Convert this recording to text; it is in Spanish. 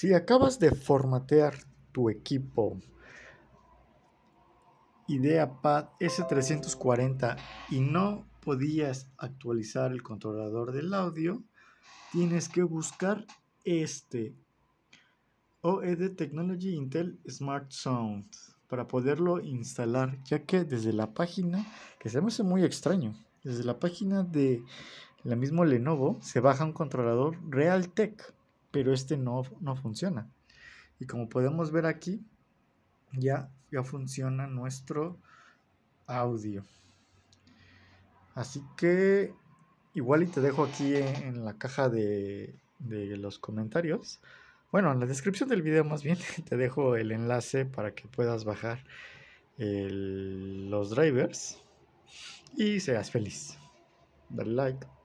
Si acabas de formatear tu equipo IdeaPad S340 y no podías actualizar el controlador del audio, tienes que buscar este OED Technology Intel Smart Sound para poderlo instalar, ya que desde la página, que se me hace muy extraño, desde la página de la misma Lenovo se baja un controlador Realtek pero este no, no funciona. Y como podemos ver aquí, ya, ya funciona nuestro audio. Así que igual y te dejo aquí en la caja de, los comentarios. Bueno, en la descripción del video más bien te dejo el enlace para que puedas bajar los drivers y seas feliz. Dale like.